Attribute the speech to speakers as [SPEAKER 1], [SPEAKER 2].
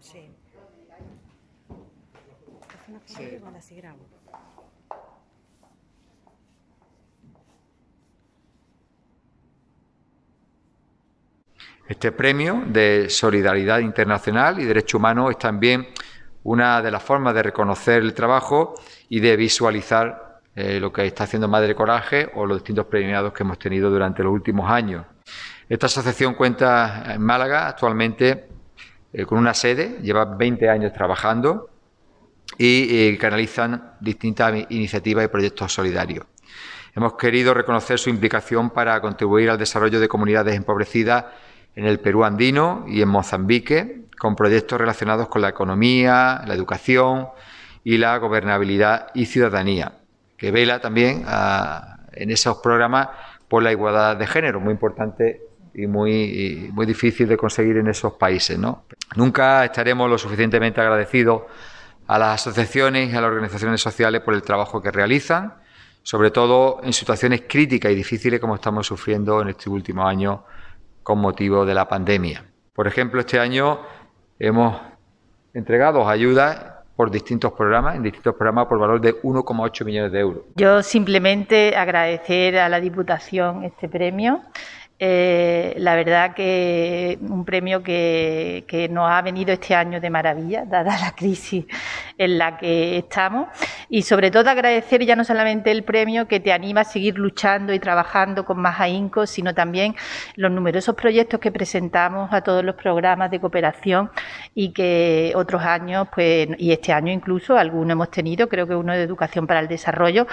[SPEAKER 1] Sí. Este premio de solidaridad internacional y derecho humano es también una de las formas de reconocer el trabajo y de visualizar eh, lo que está haciendo Madre Coraje o los distintos premiados que hemos tenido durante los últimos años. Esta asociación cuenta en Málaga actualmente eh, con una sede, lleva 20 años trabajando y eh, canalizan distintas iniciativas y proyectos solidarios. Hemos querido reconocer su implicación para contribuir al desarrollo de comunidades empobrecidas en el Perú andino y en Mozambique, con proyectos relacionados con la economía, la educación y la gobernabilidad y ciudadanía, que vela también en esos programas por la igualdad de género, muy importante y muy, muy difícil de conseguir en esos países. ¿no? Nunca estaremos lo suficientemente agradecidos a las asociaciones y a las organizaciones sociales por el trabajo que realizan, sobre todo en situaciones críticas y difíciles como estamos sufriendo en este último año con motivo de la pandemia. Por ejemplo, este año hemos entregado ayudas por distintos programas, en distintos programas por valor de 1,8 millones de euros.
[SPEAKER 2] Yo simplemente agradecer a la Diputación este premio eh, la verdad que un premio que, que, nos ha venido este año de maravilla, dada la crisis en la que estamos. Y sobre todo agradecer ya no solamente el premio que te anima a seguir luchando y trabajando con más ahínco, sino también los numerosos proyectos que presentamos a todos los programas de cooperación y que otros años, pues, y este año incluso, algunos hemos tenido, creo que uno de Educación para el Desarrollo,